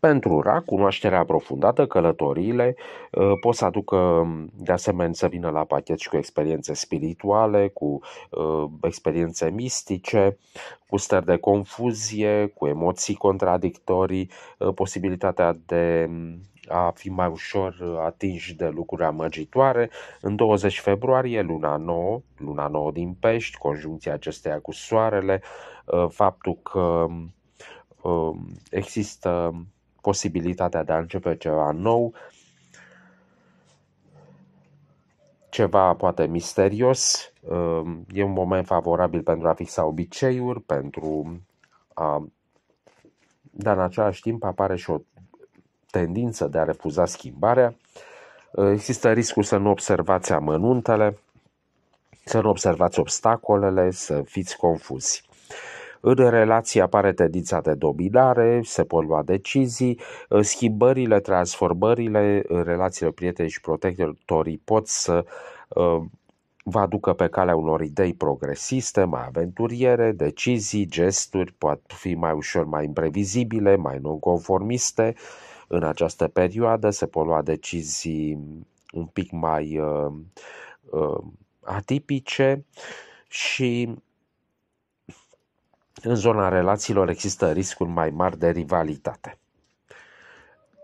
Pentru RA, cunoașterea aprofundată, călătoriile ă, pot să aducă de asemenea să vină la pachet și cu experiențe spirituale, cu ă, experiențe mistice, cu stări de confuzie, cu emoții contradictorii, ă, posibilitatea de a fi mai ușor atinși de lucruri amăgitoare. În 20 februarie, luna 9, luna 9 din Pești, conjuncția acesteia cu Soarele, faptul că există posibilitatea de a începe ceva nou, ceva poate misterios, um, e un moment favorabil pentru a fixa obiceiuri, pentru a... Dar în același timp apare și o tendință de a refuza schimbarea. Există riscul să nu observați amănuntele, să nu observați obstacolele, să fiți confuzi. În relație apare tendința de dominare, se pot lua decizii, uh, schimbările, transformările în relațiile prietene și protectorii pot să uh, vă aducă pe calea unor idei progresiste, mai aventuriere, decizii, gesturi, pot fi mai ușor mai imprevizibile, mai nonconformiste. În această perioadă se pot lua decizii un pic mai uh, uh, atipice și în zona relațiilor există riscul mai mari de rivalitate.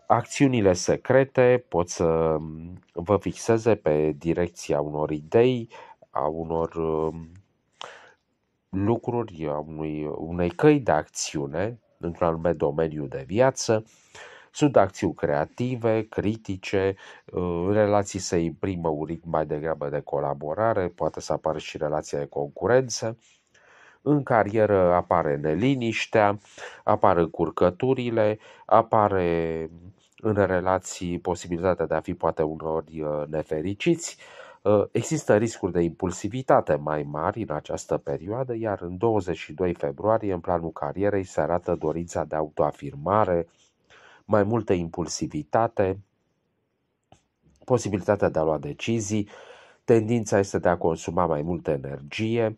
Acțiunile secrete pot să mm, vă fixeze pe direcția unor idei, a unor mm, lucruri, a unui, unei căi de acțiune într-un anume domeniu de viață. Sunt acțiuni creative, critice, ă, relații se imprimă un ritm mai degrabă de colaborare, poate să apară și relația de concurență. În carieră apare neliniștea, apar încurcăturile, apare în relații posibilitatea de a fi poate unor uh, nefericiți, uh, Există riscuri de impulsivitate mai mari în această perioadă, iar în 22 februarie, în planul carierei, se arată dorința de autoafirmare, mai multă impulsivitate, posibilitatea de a lua decizii, tendința este de a consuma mai multă energie,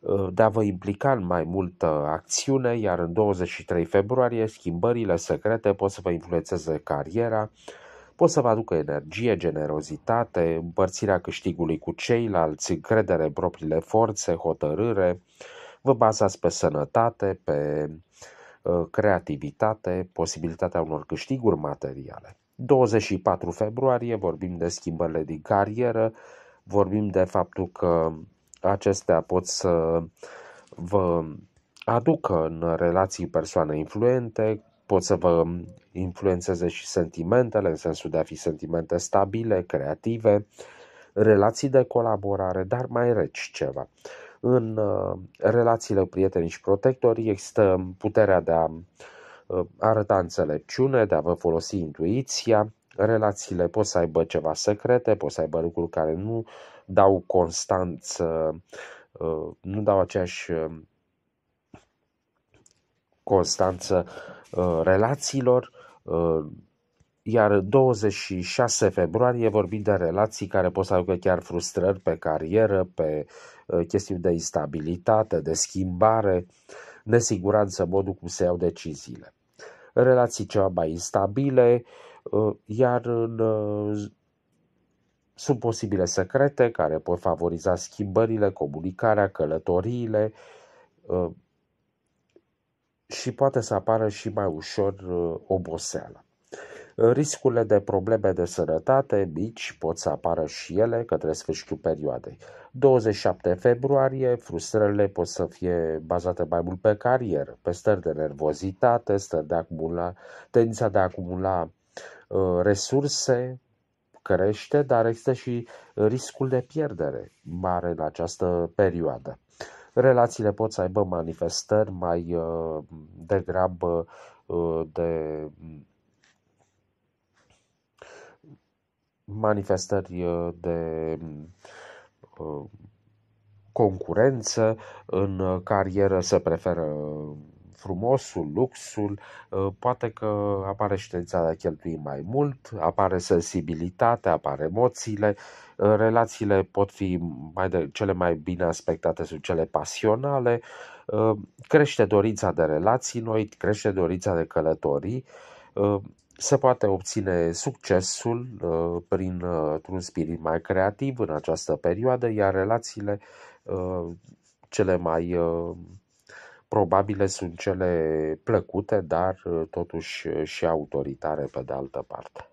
Uh, de a vă implica în mai multă acțiune, iar în 23 februarie schimbările secrete pot să vă influențeze cariera, pot să vă aducă energie, generozitate, împărțirea câștigului cu ceilalți, încredere în propriile forțe, hotărâre, vă bazați pe sănătate, pe uh, creativitate, posibilitatea unor câștiguri materiale. 24 februarie vorbim de schimbările din carieră, vorbim de faptul că acestea pot să vă aducă în relații persoane influente, pot să vă influențeze și sentimentele, în sensul de a fi sentimente stabile, creative, relații de colaborare, dar mai reci ceva. În uh, relațiile prieteni și protectori există puterea de a uh, arăta înțelepciune, de a vă folosi intuiția, relațiile pot să aibă ceva secrete, pot să aibă lucruri care nu dau constanță, uh, nu dau aceeași uh, constanță uh, relațiilor, iar 26 februarie vorbim de relații care pot să aibă chiar frustrări pe carieră, pe chestiuni de instabilitate, de schimbare, nesiguranță, modul cum se iau deciziile. Relații ceva mai instabile, uh, Uh, iar în, uh, sunt posibile secrete care pot favoriza schimbările, comunicarea, călătoriile uh, și poate să apară și mai ușor oboseala. Riscurile de probleme de sănătate mici pot să apară și ele către sfârșitul perioadei. 27 februarie, frustrările pot să fie bazate mai mult pe carieră, pe stări de nervozitate, stări de acumula, tendința de a acumula Uh, resurse, crește, dar există și uh, riscul de pierdere mare în această perioadă. Relațiile pot să aibă manifestări mai uh, degrabă de manifestări de concurență, în carieră se preferă frumosul, luxul, uh, poate că apare și tendința de a cheltui mai mult, apare sensibilitatea, apare emoțiile, uh, relațiile pot fi mai de, cele mai bine aspectate sunt cele pasionale, uh, crește dorința de relații noi, crește dorința de călătorii, se poate obține succesul prin un spirit mai creativ în această perioadă, iar relațiile cele mai probabile sunt cele plăcute, dar totuși și autoritare pe de altă parte.